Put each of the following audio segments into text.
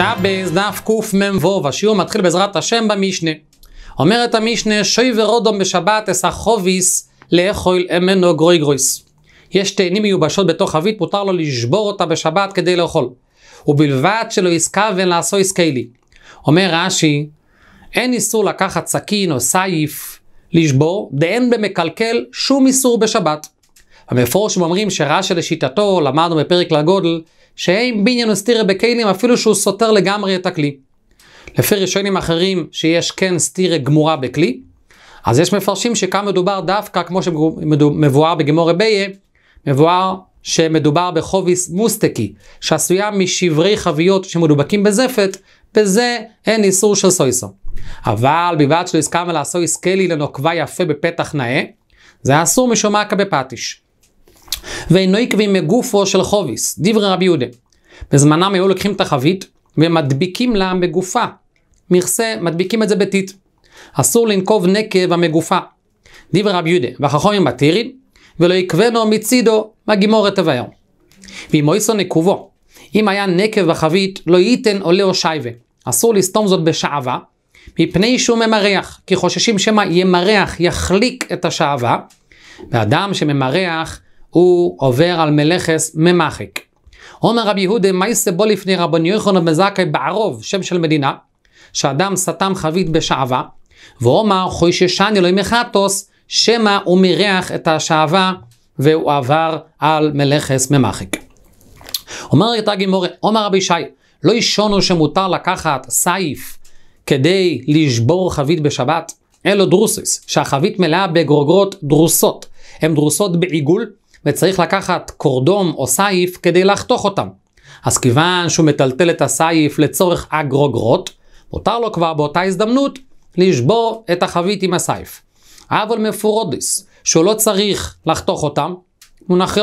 שבז דף קמ"ו, השיעור מתחיל בעזרת השם במשנה. אומרת המשנה, שוי ורודום בשבת אסחוביס לאכול אמנו גרוי גרויס. יש תאנים מיובשות בתוך חבית, מותר לו לשבור אותה בשבת כדי לאכול. ובלבד שלא יסכוון לעשו יסקיילי. אומר רש"י, אין איסור לקחת סכין או סייף לשבור, דאין במקלקל שום איסור בשבת. המפורשים אומרים שרש"י לשיטתו, למדנו בפרק לגודל, שאין בניין וסתירה בכלים אפילו שהוא סותר לגמרי את הכלי. לפי ראשונים אחרים שיש כן סתירה גמורה בכלי, אז יש מפרשים שכאן מדובר דווקא כמו שמבואר בגמור אביה, מבואר שמדובר בחוביס מוסטקי, שעשויה משברי חביות שמדובקים בזפת, בזה אין איסור של סויסו. אבל בבעד שלא הסכמה לעשות איסקלי לנוקבה יפה בפתח נאה, זה אסור משום מה כבפטיש. ואינו עקבי מגופו של חוביס, דברי רבי יהודה. בזמנם היו לוקחים את החבית ומדביקים לה מגופה. מכסה, מדביקים את זה בטיט. אסור לנקוב נקב המגופה. דברי רבי יהודה, עם בתירין, ולא עקבנו מצידו, והגימורת תבהר. ואם מויסו נקובו, אם היה נקב בחבית, לא ייתן עולה או שייבה. אסור לסתום זאת בשעווה, מפני שהוא ממרח, כי חוששים שמא ימרח, יחליק את השעווה, ואדם שממרח, הוא עובר על מלאכס ממחק. אומר רבי יהודה מייסה בו לפני רבן יוחנן בן זכאי בערוב, שם של מדינה, שאדם סתם חבית בשעווה, ועומר חויששן אלוהים מחטוס, שמא הוא מריח את השעווה, והוא עבר על מלאכס ממחק. אומר יתא גימורה, עומר רבי ישי, לא ישונו שמותר לקחת סייף כדי לשבור חבית בשבת? אלו דרוסס שהחבית מלאה בגרוגרות דרוסות. הן דרוסות בעיגול, וצריך לקחת קורדום או סייף כדי לחתוך אותם. אז כיוון שהוא מטלטל את הסייף לצורך אגרוגרות, מותר לו כבר באותה הזדמנות לשבור את החבית עם הסייף. אבל מפורודיס, שהוא לא צריך לחתוך אותם,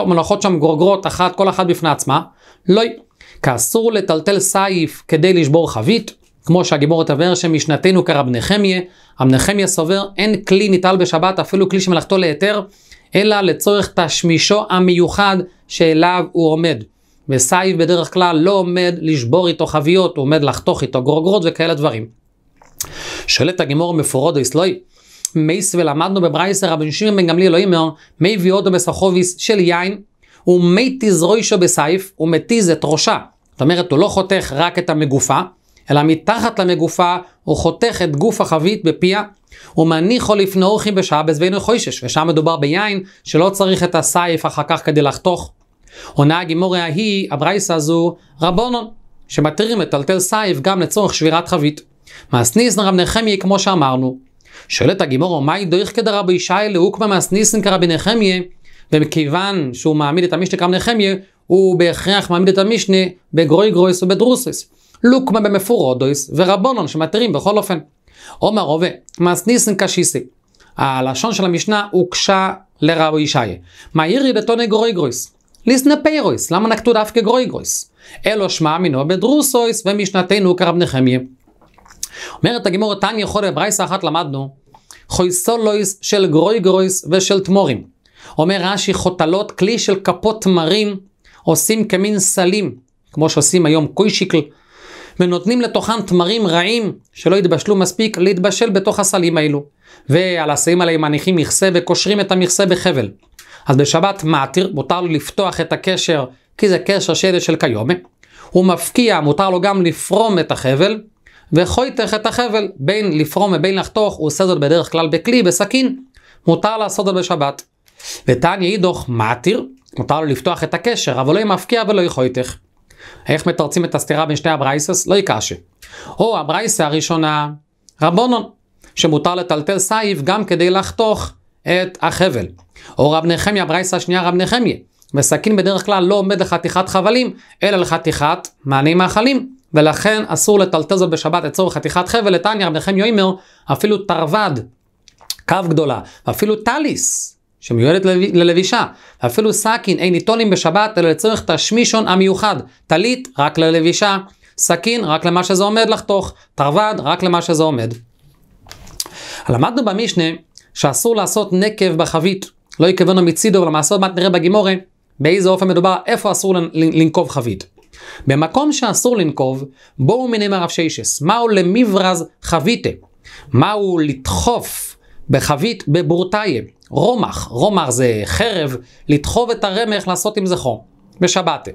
מונחות שם גרוגרות אחת, כל אחת בפני עצמה, לא, כי אסור לטלטל סייף כדי לשבור חבית, כמו שהגיבור תבהר שמשנתנו כרב נחמיה, רב נחמיה סובר אין כלי ניטל בשבת, אפילו כלי שמלאכתו להיתר, אלא לצורך תשמישו המיוחד שאליו הוא עומד. וסייב בדרך כלל לא עומד לשבור איתו חביות, הוא עומד לחתוך איתו גרוגרות וכאלה דברים. שואלת הגמור מפורודו איסלוי, מייס ולמדנו בברייסר רבי שמעון בן גמליאל לא אומר, מי ויודו בסחוביס של יין, ומי תזרוישו בסייף, ומתיז את ראשה. זאת אומרת, הוא לא חותך רק את המגופה, אלא מתחת למגופה הוא חותך את גוף החבית בפיה, ומניחו לפנורכים בשבס ואינו חוישש, ושם מדובר ביין שלא צריך את הסייף אחר כך כדי לחתוך. עונה הגימוריה ההיא, הברייסה הזו, רבונון, שמתירים לטלטל סייף גם לצורך שבירת חבית. מאסניסן רב נחמיה כמו שאמרנו. שואלת הגימור, מהי דויך כדרבי ישי להוקמה מאסניסן כרבי נחמיה? ומכיוון שהוא מעמיד את המשנה כרבי נחמיה, הוא בהכרח מעמיד את המשנה בגרוי גרויס ובדרוסס. לוקמה במפורודויס ורבונון שמתירים בכל אופן. עומר הווה, מסניסן קשיסי. הלשון של המשנה הוקשה לרבי ישי. מאירי דתוני גרויגרויס. פיירויס. למה נקטו דווקא גרויגרויס? אלו שמע מינו בדרוסויס ומשנתנו כרב נחמיה. אומרת הגימור תניא חודר ברייסה אחת למדנו חויסולויס של גרויגרויס ושל תמורים. אומר רש"י חוטלות כלי של כפות תמרים עושים כמין סלים כמו שעושים היום קוישיקל ונותנים לתוכם תמרים רעים שלא התבשלו מספיק להתבשל בתוך הסלים האלו. ועל הסלים האלה מניחים מכסה וקושרים את המכסה בחבל. אז בשבת מעתיר מותר לו לפתוח את הקשר כי זה קשר שדש של קיומה. הוא מפקיע, מותר לו גם לפרום את החבל, וחויתך את החבל, בין לפרום ובין לחתוך, הוא עושה זאת בדרך כלל בכלי, בסכין, מותר לעשות זאת בשבת. ותניא אידוך מתיר, מותר לו לפתוח את הקשר, אבל לא יהיה מפקיע ולא יהיה חויתך. איך מתרצים את הסתירה בין שתי הברייסס? לא יקשה. או הברייסה הראשונה, רבונון, שמותר לטלטל סייף גם כדי לחתוך את החבל. או רב נחמיה, הברייסה השנייה רב נחמיה. וסכין בדרך כלל לא עומד לחתיכת חבלים, אלא לחתיכת מעני מאכלים. ולכן אסור לטלטל זאת בשבת לצורך חתיכת חבל. לטניה רב נחמיה אומר, אפילו תרווד, קו גדולה, אפילו טליס, שמיועדת ללבישה. אפילו סכין אין ניטולים בשבת, אלא לצורך תשמישון המיוחד. טלית, רק ללבישה. סכין, רק למה שזה עומד לחתוך. תרווד, רק למה שזה עומד. למדנו במשנה שאסור לעשות נקב בחבית. לא יכוונו מצידו, ולמעשה עוד מעט נראה בגימורי באיזה אופן מדובר, איפה אסור לנקוב חבית. במקום שאסור לנקוב, בואו מנהם הרב שישס. מהו למברז חביתה? מהו לדחוף בחבית בבורטאיה? רומח, רומח זה חרב, לדחוב את הרמך לעשות עם זה חור. בשבתה.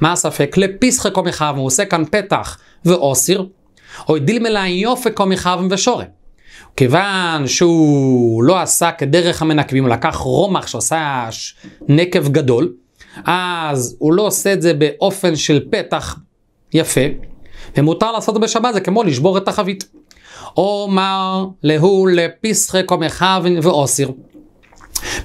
מה הספק? לפיסחי קומי חב, הוא עושה כאן פתח ואוסיר, או דילמלה יופי קומי חב ושורם. כיוון שהוא לא עשה כדרך המנקבים, הוא לקח רומח שעושה נקב גדול, אז הוא לא עושה את זה באופן של פתח יפה, ומותר לעשות את זה בשבת, זה כמו לשבור את החבית. אומר להו לפיסחי קומי חב ואוסיר.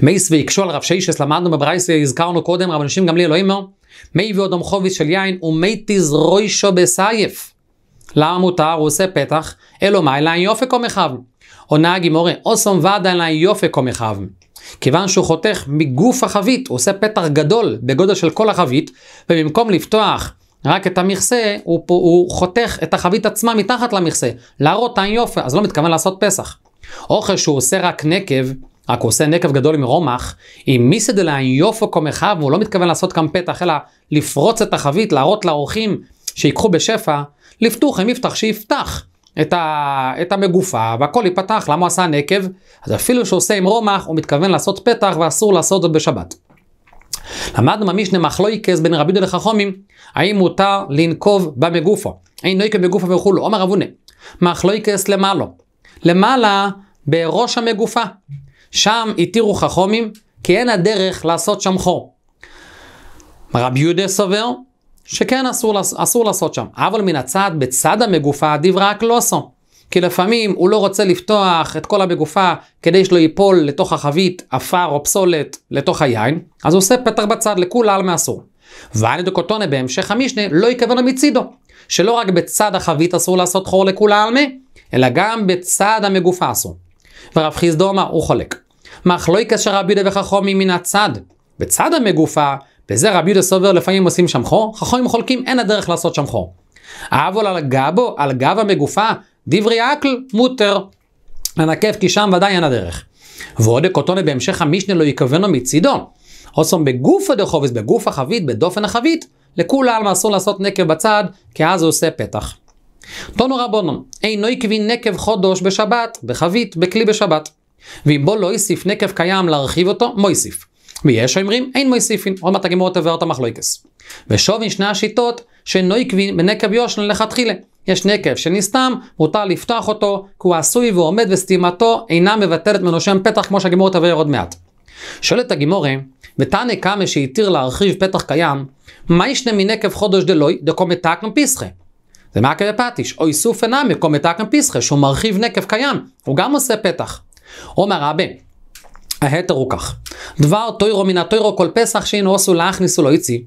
מייס ויקשו על רב שישס למדנו בברייס, הזכרנו קודם, רב אנשים גם לי אלוהים אומר, לא. מי ואודם חוביס של יין, ומי תזרוישו בסייף. למה מותר? הוא עושה פתח, אלו מאי לין יופק או מחב. עונה הגימורי אוסום ועדה לין יופק או מחב. כיוון שהוא חותך מגוף החבית, הוא עושה פתח גדול בגודל של כל החבית, ובמקום לפתוח רק את המכסה, הוא, הוא חותך את החבית עצמה מתחת למכסה, להראות תאי יופי, אז לא מתכוון לעשות פסח. אוכל שהוא עושה רק נקב, רק הוא עושה נקב גדול עם מרומח, אם מיסדלן יופו קומחיו, והוא לא מתכוון לעשות כאן פתח, אלא לפרוץ את החבית, להראות לאורחים שיקחו בשפע, לפתוח עם יפתח שיפתח את, ה, את המגופה, והכל ייפתח, למה הוא עשה נקב? אז אפילו שהוא עושה עם רומח, הוא מתכוון לעשות פתח, ואסור לעשות זאת בשבת. למדנו במשנה מחלויקס לא בין רבי דוד לחכומים, האם מותר לנקוב במגופו, האם נקב בגופו וכולו, לא. עומר אבונה, מחלויקס לא למעלה. למעלה בראש המגופה, שם התירו חכומים, כי אין הדרך לעשות שם חור. רבי יהודה סובר שכן אסור, אסור לעשות שם, אבל מן הצד, בצד המגופה, רק לא עשו. כי לפעמים הוא לא רוצה לפתוח את כל המגופה כדי שלא ייפול לתוך החבית עפר או פסולת לתוך היין, אז הוא עושה פתח בצד לכול על מאסור. ואני דקוטונה בהמשך המשנה לא ייכוון מצידו, שלא רק בצד החבית אסור לעשות חור לכול על מי, אלא גם בצד המגופה אסור. ורב חיסדו אמר, הוא חולק. מחלויקה רבי יהודה וחכומים מן הצד. בצד המגופה, בזה רבי יהודה סובר לפעמים עושים שם חור, חכמים חולקים אין הדרך לעשות שם חור. אבל על גבו, על גב המגופה, דברי אקל, מותר. לנקב כי שם ודאי אין הדרך. ועוד הקוטונה בהמשך המשנה לא יכוונו מצידו. עושם בגוף הדחובס, בגוף החבית, בדופן החבית, לכולי עלמא אסור לעשות נקב בצד, כי אז הוא עושה פתח. תונו רבונו, אינו עקבי נקב חודש בשבת, בחבית, בכלי בשבת. ואם בו לא הוסיף נקב קיים להרחיב אותו, מויסיף. ויש האומרים אין מויסיפין, עוד מעט הגמרות תבהר את המחלוקס. ושובין שני השיטות שאינו עקבי בנקב יושן לכתחילה. יש נקב שנסתם, מותר לפתוח אותו, כי הוא עשוי ועומד וסתימתו אינה מבטלת ממנו שם פתח, כמו שהגמור תבהר עוד מעט. שואלת הגמורה, ותנא קמא שהתיר להרחיב פתח קיים, מה ישנה מנקב חודש דלוי דקומתקנו פיסחה? זה מעקב פטיש, או איסוף אינה מקומתקנו פיסחה, שהוא מרחיב נקב קיים, הוא גם עושה פתח. אומר רבי, ההתר הוא כך, דבר תוירו מן התוירו כל פסח שאינו עשו להכניסו לא יצי.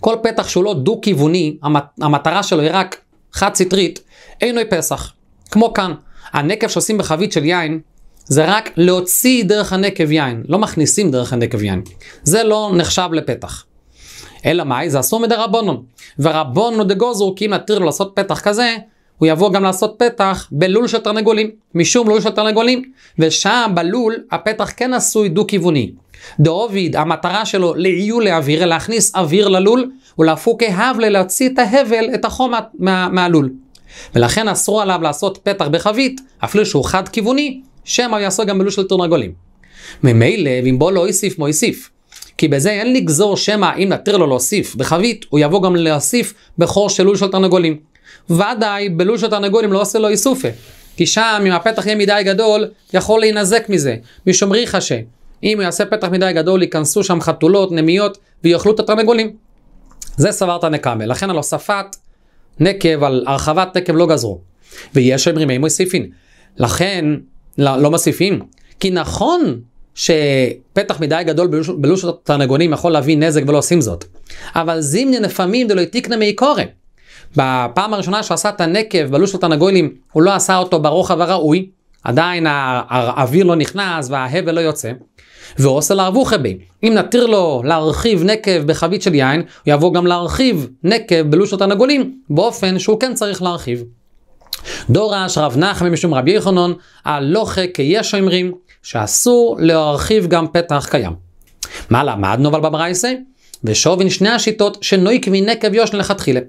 כל פתח שהוא לא דו-כיווני, המת, המטרה שלו היא רק חד-סטרית, אינו פסח. כמו כאן, הנקב שעושים בחבית של יין, זה רק להוציא דרך הנקב יין, לא מכניסים דרך הנקב יין. זה לא נחשב לפתח. אלא מאי? זה אסור מדי רבונו. ורבונו דגוזו, כי אם נתיר לו לעשות פתח כזה, הוא יבוא גם לעשות פתח בלול של תרנגולים, משום לול של תרנגולים, ושם בלול הפתח כן עשוי דו-כיווני. דאוביד, המטרה שלו לעיול לאוויר, להכניס אוויר ללול, ולהפוק ההב להוציא את ההבל, את החום מה, מהלול. ולכן אסרו עליו לעשות פתח בחבית, אפילו לא שהוא חד-כיווני, שמא הוא יעשה גם בלול של תרנגולים. ממילא, אם בו לא הוסיף, מויסיף. כי בזה אין לגזור שמא אם נתיר לו להוסיף בחבית, הוא יבוא גם להוסיף בחור של לול של תרנגולים. ודאי בלוש התרנגולים לא עושה לו איסופה. כי שם, אם הפתח יהיה מדי גדול, יכול להינזק מזה. משומרי חשה. אם הוא יעשה פתח מדי גדול, ייכנסו שם חתולות, נמיות, ויאכלו את התרנגולים. זה סברת נקמה. לכן על הוספת נקב, על הרחבת נקב לא גזרו. ויש שם רימי מוסיפין. לכן, לא, לא מוסיפים. כי נכון שפתח מדי גדול בלוש התרנגונים יכול להביא נזק ולא עושים זאת. אבל זימני נפמים דלא התיקנה מי קורא. בפעם הראשונה שהוא עשה את הנקב בלוש של תנגולים, הוא לא עשה אותו ברוחב הראוי, עדיין האוויר לא נכנס וההבל לא יוצא. ועושה לערבוך בי. אם נתיר לו להרחיב נקב בחבית של יין, הוא יבוא גם להרחיב נקב בלוש של תנגולים, באופן שהוא כן צריך להרחיב. דורש רב נחמי משום רבי יחנון, הלוכה כיש אומרים, שאסור להרחיב גם פתח קיים. מה למדנו אבל בברייסה? ושובין שני השיטות שנוי כמיני כביושן לכתחילה.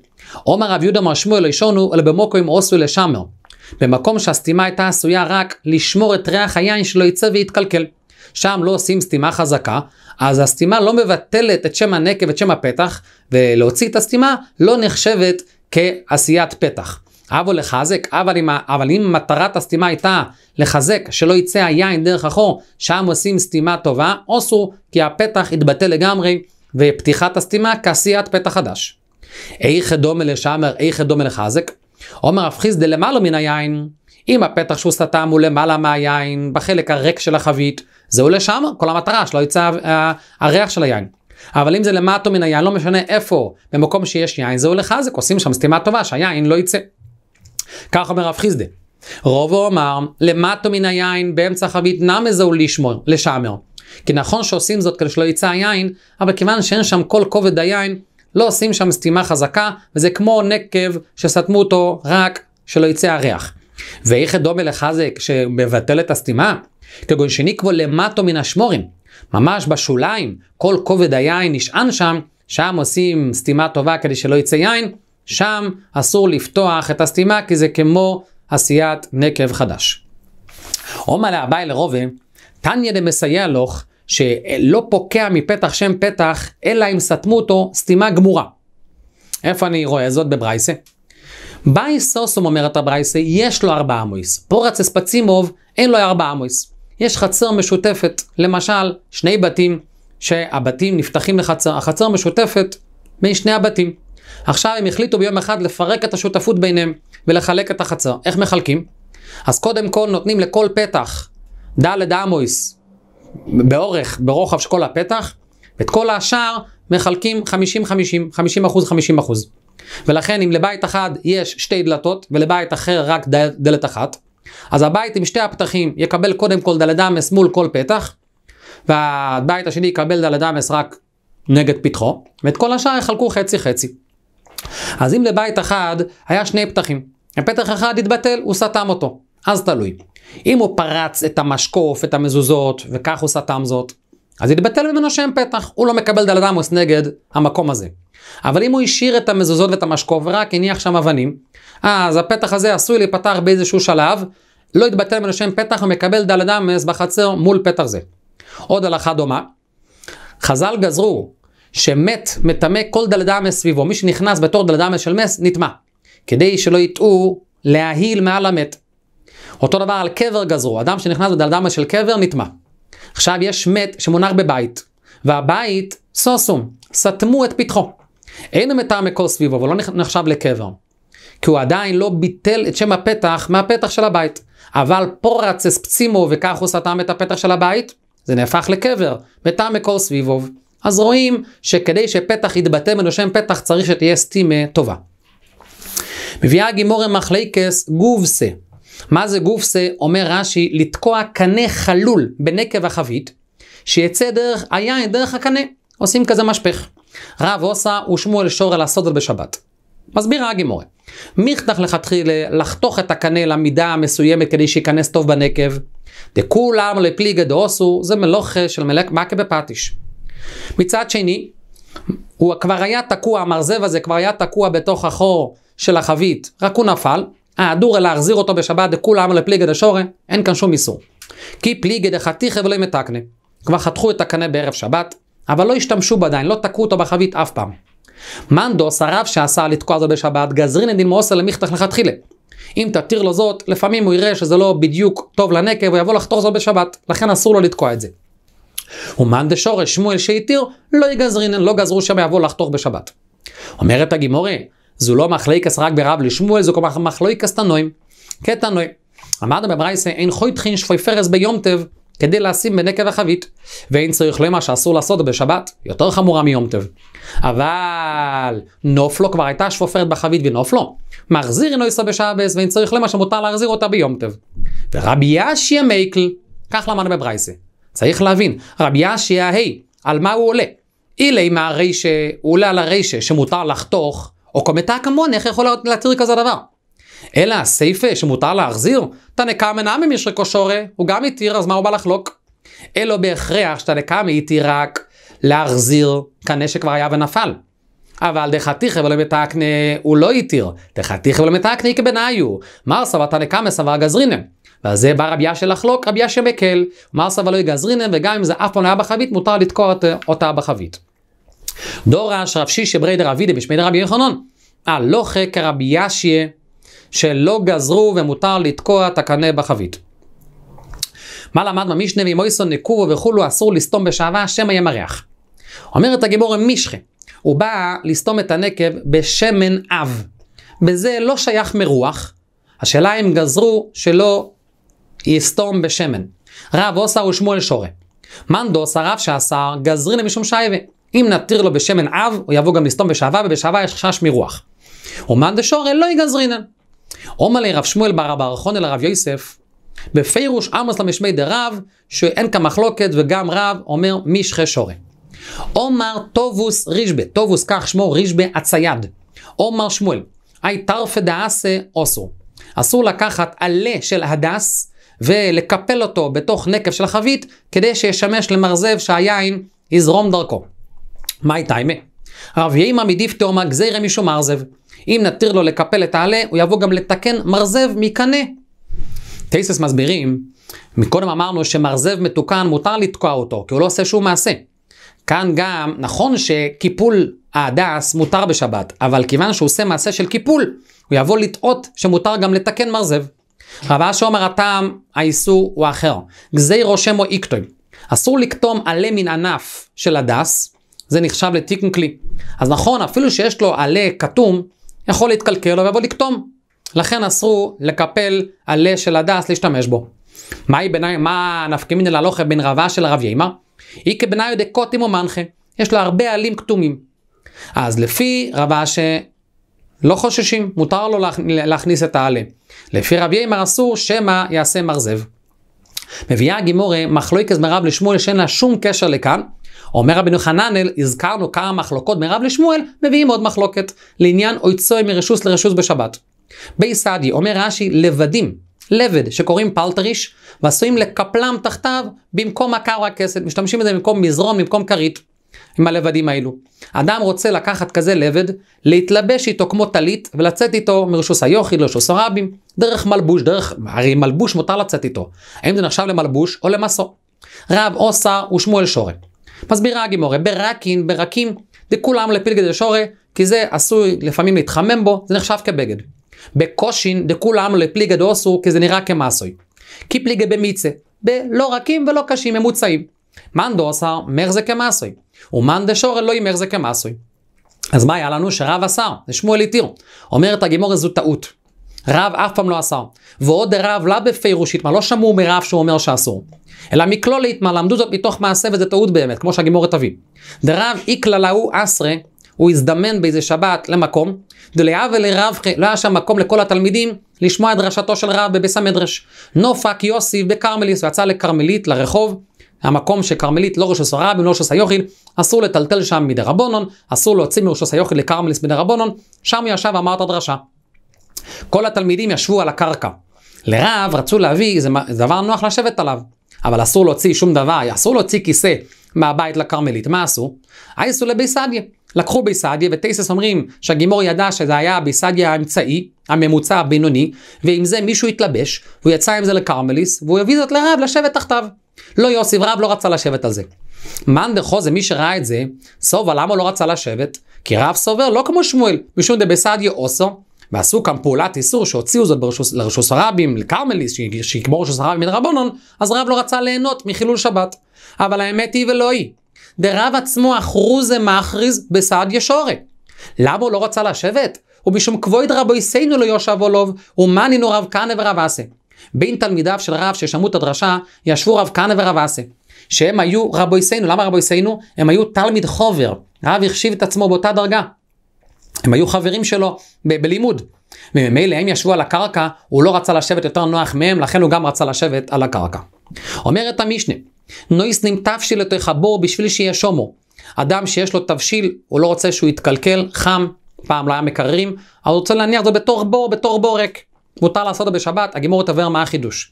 עומר רב יהודה מר שמואל לישונו אלא במוקוים עשו לשמר. במקום שהסתימה הייתה עשויה רק לשמור את ריח היין שלא יצא ויתקלקל. שם לא עושים סתימה חזקה, אז הסתימה לא מבטלת את שם הנקב, ואת שם הפתח, ולהוציא את הסתימה לא נחשבת כעשיית פתח. אבו לחזק, אבל אם, אבל אם מטרת הסתימה הייתה לחזק שלא יצא היין דרך החור, שם עושים סתימה טובה, אוסור כי הפתח יתבטל לגמרי ופתיחת הסתימה כעשיית פתח חדש. איכא דומה לשמר, איכא דומה לחזק. עומר אבחיס דלמעלה מן היין, אם הפתח שהוא סתם הוא למעלה מהיין, בחלק הריק של החבית, זהו לשמר, כל המטרה שלא יצא אה, הריח של היין. אבל אם זה למטו מן היין, לא משנה איפה, במקום שיש יין, זהו לחזק, עושים שם סתימה טובה, שהיין לא יצא. כך אומר רב חיסדה. רובו אמר, למטו מן היין, באמצע החבית, זהו לשמור, לשמר. כי נכון שעושים זאת כדי שלא יצא היין, אבל כיוון שאין שם כל כובד היין, לא עושים שם סתימה חזקה, וזה כמו נקב שסתמו אותו רק שלא יצא הריח. ואיך דומה לחזק שמבטל את הסתימה? כגון שנקבו למטו מן השמורים, ממש בשוליים, כל כובד היין נשען שם, שם עושים סתימה טובה כדי שלא יצא יין, שם אסור לפתוח את הסתימה כי זה כמו עשיית נקב חדש. עומר לאביי לרובה תניא דמסייע לוך, שלא פוקע מפתח שם פתח, אלא אם סתמו אותו סתימה גמורה. איפה אני רואה זאת בברייסה? בייסוסום אומרת הברייסה, יש לו ארבעה מויס. פורצס פצימוב, אין לו ארבעה מויס. יש חצר משותפת, למשל, שני בתים, שהבתים נפתחים לחצר, החצר משותפת בין שני הבתים. עכשיו הם החליטו ביום אחד לפרק את השותפות ביניהם ולחלק את החצר. איך מחלקים? אז קודם כל נותנים לכל פתח דלת אמויס, באורך, ברוחב של כל הפתח, ואת כל השאר מחלקים 50-50, 50 50 ולכן אם לבית אחד יש שתי דלתות ולבית אחר רק דלת אחת, אז הבית עם שתי הפתחים יקבל קודם כל דלת אמס מול כל פתח, והבית השני יקבל דלת אמס רק נגד פתחו, ואת כל השאר יחלקו חצי חצי. אז אם לבית אחד היה שני פתחים, הפתח אחד התבטל, הוא סתם אותו, אז תלוי. אם הוא פרץ את המשקוף, את המזוזות, וכך הוא סתם זאת, אז יתבטל ממנו שם פתח, הוא לא מקבל דלדמוס נגד המקום הזה. אבל אם הוא השאיר את המזוזות ואת המשקוף רק הניח שם אבנים, אז הפתח הזה עשוי להיפתח באיזשהו שלב, לא יתבטל ממנו שם פתח ומקבל דלדמס בחצר מול פתח זה. עוד הלכה דומה, חז"ל גזרו שמת מטמא כל דלדמס סביבו, מי שנכנס בתור דלדמס של מס נטמא. כדי שלא יטעו להעיל מעל המת. אותו דבר על קבר גזרו, אדם שנכנס לדלדמה של קבר נטמע. עכשיו יש מת שמונח בבית, והבית, סוסום, סתמו את פתחו. אין מטעם מכל סביבו, אבל לא נחשב לקבר. כי הוא עדיין לא ביטל את שם הפתח מהפתח של הבית. אבל פורצס פצימו וכך הוא סתם את הפתח של הבית, זה נהפך לקבר, מטעם מקור סביבו. אז רואים שכדי שפתח יתבטא בנו שם פתח צריך שתהיה סטימה טובה. מביאה הגימורם מחליקס גובסה, מה זה גוף זה, אומר רש"י, לתקוע קנה חלול בנקב החבית, שיצא דרך היין, דרך הקנה. עושים כזה משפך. רב עושה ושמואל שור על הסודל בשבת. מסבירה הגימורה. מיכתך לכתחילה לחתוך את הקנה למידה המסוימת כדי שייכנס טוב בנקב. דכולם לפליגה דאוסו זה מלוכה של מלק מכה בפטיש. מצד שני, הוא כבר היה תקוע, המרזב הזה כבר היה תקוע בתוך החור של החבית, רק הוא נפל, האדור הדור להחזיר אותו בשבת דכולם לפליגה דשורי, אין כאן שום איסור. כי פליגה דחתיכה ולא מתקנה. כבר חתכו את הקנה בערב שבת, אבל לא השתמשו בו עדיין, לא תקעו אותו בחבית אף פעם. מנדוס, הרב שעשה לתקוע זאת בשבת, גזרינא דין מאוסר למיכתך לכתחילה. אם תתיר לו זאת, לפעמים הוא יראה שזה לא בדיוק טוב לנקב, הוא יבוא לחתוך זאת בשבת, לכן אסור לו לתקוע את זה. ומאן דשורש שמואל שהתיר, לא יגזרינן, לא גזרו שם יבוא לחתוך בשבת. אומרת הגימורי, זו לא מחלוקס רק ברב לשמואל, זו כל מחלוקס תנועים. כתנועים. אמרנו בברייסה, אין חוי שפוי פרס ביום טב, כדי לשים בנקב החבית, ואין צריך למה שאסור לעשות בשבת, יותר חמורה מיום טב. אבל נופלו כבר הייתה שפופרת בחבית ונופלו. מחזיר אינו יישא בשעבס, ואין צריך למה שמותר להחזיר אותה ביום טב. ורבי ישיה מייקל, כך למדנו בברייסה. צריך להבין, רבי ישיה, היי, על מה הוא עולה? אילי מהרישה, הוא עולה על הרישה שמותר לחתוך או קומטה כמוני, איך יכול להתיר כזה דבר? אלא הסייפה שמותר להחזיר, תנקם אינם ממשרי קושורי, הוא גם התיר, אז מה הוא בא לחלוק? אלא בהכרח שתנקם התיר רק להחזיר כנה שכבר היה ונפל. אבל דחתיכא ולא מתקנה הוא לא התיר, דחתיכא ולא מתקנה היא כבנאיו. מר סבא תנקמה סבר גזרינם. ועל זה בא רבי אשי לחלוק, רבי אשי מקל, מר סבא לא יגזרינם, וגם אם זה אף פעם לא היה בחבית, מותר לתקוע אותה בחבית. דורש רב שישה ברי דרבידי בשמי דרבי יוחנון. הלוכה כרבי ישיה שלא גזרו ומותר לתקוע את הקנה בחבית. מה למד למדנו משנה ומויסון נקובו וכולו אסור לסתום בשעווה שמא ימרח. אומרת הגיבור מישכה, הוא בא לסתום את הנקב בשמן אב. בזה לא שייך מרוח, השאלה אם גזרו שלא יסתום בשמן. רב אוסר ושמואל שורה. מנדוס הרב שאסר גזרין למשום שייבה. אם נתיר לו בשמן אב, הוא יבוא גם לסתום בשעבה, ובשעבה יש חשש מרוח. אומן דשור אלא יגזרינן. עומר רב שמואל בר אבא ארחון אל הרב יוסף, בפירוש עמוס למשמי דרב, שאין כמחלוקת וגם רב אומר מישחי שורה. אומר טובוס רישבה, טובוס כך שמו רישבה הצייד. אומר שמואל, אי טרפה דעשה אוסו. אסור לקחת עלה של הדס ולקפל אותו בתוך נקב של החבית, כדי שישמש למרזב שהיין יזרום דרכו. מה מהי טיימה? הרב יהימה מדיפטור מגזירה משום מרזב. אם נתיר לו לקפל את העלה, הוא יבוא גם לתקן מרזב מקנה. טייסס מסבירים, מקודם אמרנו שמרזב מתוקן מותר לתקוע אותו, כי הוא לא עושה שום מעשה. כאן גם, נכון שקיפול ההדס מותר בשבת, אבל כיוון שהוא עושה מעשה של קיפול, הוא יבוא לטעות שמותר גם לתקן מרזב. רב אשר אומר הטעם, האיסור הוא אחר. גזי רושם או איקטוי. אסור לקטום עלה מן ענף של הדס, זה נחשב לתיקון כלי. אז נכון, אפילו שיש לו עלה כתום, יכול להתקלקל לו ויבוא לכתום. לכן אסרו לקפל עלה של הדס להשתמש בו. מהי בני, מה נפקא מינא להלוכה בן רבה של הרב יימא? היא כבניו דקוטים ומנחה. יש לה הרבה עלים כתומים. אז לפי רבה ש... לא חוששים, מותר לו להכ... להכניס את העלה. לפי רב יימר אסור שמא יעשה מרזב. מביאה הגימורי מחלוקת מרב לשמואל שאין לה שום קשר לכאן, אומר רבנו חננאל, הזכרנו כמה מחלוקות מרב לשמואל, מביאים עוד מחלוקת, לעניין אויצוי מרשוס לרשוס בשבת. בי סעדי, אומר רש"י, לבדים, לבד שקוראים פלטריש ועשויים לקפלם תחתיו במקום עקר או הכסת, משתמשים בזה במקום מזרון, במקום כרית, עם הלבדים האלו. אדם רוצה לקחת כזה לבד, להתלבש איתו כמו טלית ולצאת איתו מרשוס היוכי, לרשוס הרבים, דרך מלבוש, דרך, הרי מלבוש מותר לצאת איתו. האם זה נחשב למלבוש או למסו? רב או שר ושמואל שורן. מסבירה הגימורה, ברקין, ברקים, דכולם לפילגד דשורא, כי זה עשוי לפעמים להתחמם בו, זה נחשב כבגד. בקושין דכולם לפליגי דאוסור, כי זה נראה כמסוי. כי פליגי במיצה, בלא רכים ולא קשים, ממוצעים. מאן דאוסר, מר זה כמסוי. ומאן דשור אלוהי לא מר זה כמסוי. אז מה היה לנו? שרב השר, זה שמואל התיר. אומרת הגימורה זו טעות. רב אף פעם לא אסר. ועוד רב לא בפירוש יטמע, לא שמעו מרב שהוא אומר שאסור. אלא מכלול יטמע, למדו זאת מתוך מעשה וזה טעות באמת, כמו שהגימורת תביא. דרב איקללה הוא אסרה, הוא הזדמן באיזה שבת למקום, דליה ולרב, לא היה שם מקום לכל התלמידים לשמוע את דרשתו של רב בביס המדרש. נופק יוסי בכרמליס, ויצא לכרמלית, לרחוב, המקום שכרמלית לא רשוס הרבים, ולא רשוס היוחיל, אסור לטלטל שם מדרבונון, אסור להוציא מרשוס היוחיל לכרמליס מדרבונון, שם הוא ישב ואמר את הדרשה. כל התלמידים ישבו על הקרקע. לרב רצו להביא, זה דבר נוח לשבת עליו, אבל אסור להוציא שום דבר, אסור להוציא כיסא מהבית לכרמלית, מה עשו? עשו לביסדיה. לקחו ביסדיה, וטייסס אומרים שהגימור ידע שזה היה הביסדיה האמצעי, הממוצע הבינוני, ועם זה מישהו התלבש, והוא יצא עם זה לכרמליס, והוא הביא זאת לרב לשבת תחתיו. לא יוסיף רב לא רצה לשבת על זה. מאן דחוזה, מי שראה את זה, סובה למה לא רצה לשבת? כי רב סובר לא כמו שמואל, משום דבסדיה אוסו, ועשו כאן פעולת איסור שהוציאו זאת לרשוס הרבים, לכרמליס, שיקבור רשוס הרבים מדרבנון, אז רב לא רצה ליהנות מחילול שבת. אבל האמת היא ולא היא. דרב עצמו אחרוזה מאחריז בסעד ישורי. למה הוא לא רצה לשבת? ומשום כבוד רבויסנו לא יושב עולוב, ומנינו רב כהנא ורב אסה. בין תלמידיו של רב ששמעו את הדרשה, ישבו רב כהנא ורב אסה. שהם היו רבו רבויסנו, למה רבו רבויסנו? הם היו תלמיד חובר. רב החשיב את עצמו באותה דרגה. הם היו חברים שלו ב- בלימוד. וממילא הם ישבו על הקרקע, הוא לא רצה לשבת יותר נוח מהם, לכן הוא גם רצה לשבת על הקרקע. אומרת המשנה, נויס נמטפשי לתוך הבור בשביל שיהיה שומו. אדם שיש לו תבשיל, הוא לא רוצה שהוא יתקלקל, חם, פעם לא היה מקררים, אבל הוא רוצה להניח זה בתור בור, בתור בורק. מותר לעשות את זה בשבת, הגימור תבר מה החידוש.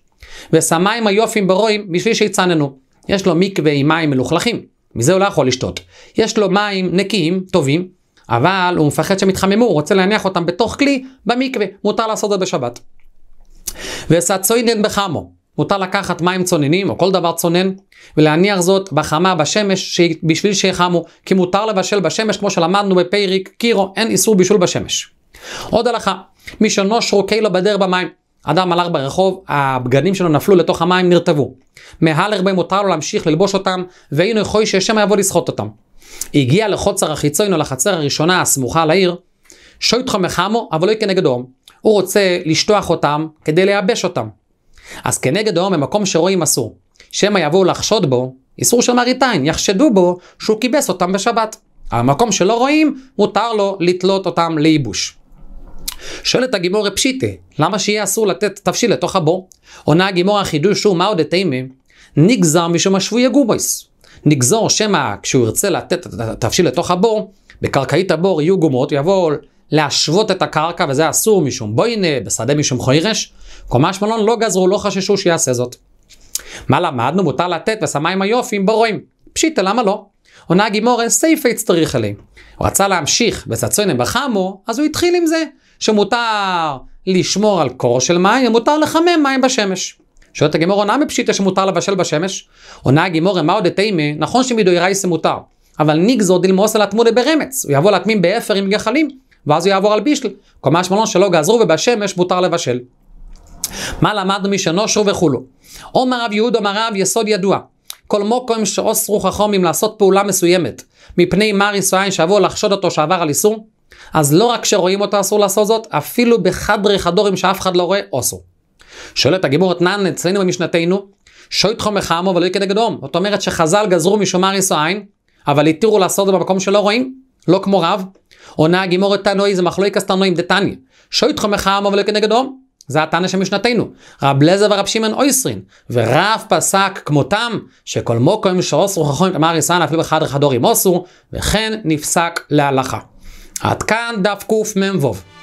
ושמיים היופים ברואים בשביל שיצננו. יש לו מקווה עם מים מלוכלכים, מזה הוא לא יכול לשתות. יש לו מים נקיים, טובים, אבל הוא מפחד שהם יתחממו, הוא רוצה להניח אותם בתוך כלי במקווה, מותר לעשות את זה בשבת. צוינן בחמו, מותר לקחת מים צוננים או כל דבר צונן ולהניח זאת בחמה בשמש ש... בשביל שיחמו, כי מותר לבשל בשמש כמו שלמדנו בפייריק קירו, אין איסור בישול בשמש. עוד הלכה, מי שנושרו קילו בדר במים. אדם הלך ברחוב, הבגדים שלו נפלו לתוך המים, נרטבו. מהלך בהם מותר לו להמשיך ללבוש אותם, והנה חוי שהשם יבוא לסחוט אותם. הגיע לחוצר החיצון או לחצר הראשונה הסמוכה לעיר, שוי תחום מחמו אבל לא כנגד אום. הוא רוצה לשטוח אותם כדי לייבש אותם. אז כנגד אום במקום שרואים אסור. שמא יבואו לחשוד בו, איסור של מריטיין, יחשדו בו שהוא כיבס אותם בשבת. המקום שלא רואים, מותר לו לתלות אותם לייבוש. שואלת הגימור פשיטה, למה שיהיה אסור לתת תבשיל לתוך הבור? עונה הגימור החידוש הוא, מה עוד התימי? נגזר משום השבוי יגובויס. נגזור שמא כשהוא ירצה לתת את התבשיל לתוך הבור, בקרקעית הבור יהיו גומות, יבוא להשוות את הקרקע, וזה אסור משום בוינה, בשדה משום חוירש. קומה שמלון לא גזרו, לא חששו שיעשה זאת. מה למדנו? מותר לתת ושמיים היופים בורים. פשיטה, למה לא? עונה גימורה, סייפה צריך אלי. הוא רצה להמשיך בסצוינה בחמו, אז הוא התחיל עם זה, שמותר לשמור על קור של מים, ומותר לחמם מים בשמש. שואלת הגימור, עונה מפשיטה שמותר לבשל בשמש? עונה הגימור, מה עוד תימה, נכון שמדוירייסה מותר, אבל ניגזור דלמוס על התמודה ברמץ, הוא יבוא להטמין באפר עם גחלים, ואז הוא יעבור על בישל. כלומר שמלון שלא גזרו ובשמש מותר לבשל. מה למדנו משנושו וכולו? עומר רב יהוד אמר רב יסוד ידוע, כל מוקרים שאוסרו חכומים לעשות פעולה מסוימת, מפני מר ישראל שיבואו לחשוד אותו שעבר על איסור, אז לא רק שרואים אותו אסור לעשות זאת, אפילו בחדרי חדורים שאף אחד לא רואה, אסור. שואלת הגיבורת נן אצלנו במשנתנו, שויט חומך מחמו ולא יקד אדום. זאת אומרת שחז"ל גזרו משומר ישראל עין, אבל התירו לעשות את זה במקום שלא רואים, לא כמו רב. עונה הגימורת תנועי זה מחלוקס תנועים דתניא. שויט חומך מחמו ולא יקד אדום. זה התנא משנתנו. רב לזר ורב שמעון אויסרין, ורב פסק כמותם, שכל מוקרים שאוסרו חכמים אמר ישראל אפילו בחדר חדור עם אוסור, וכן נפסק להלכה. עד כאן דף קמ"ו.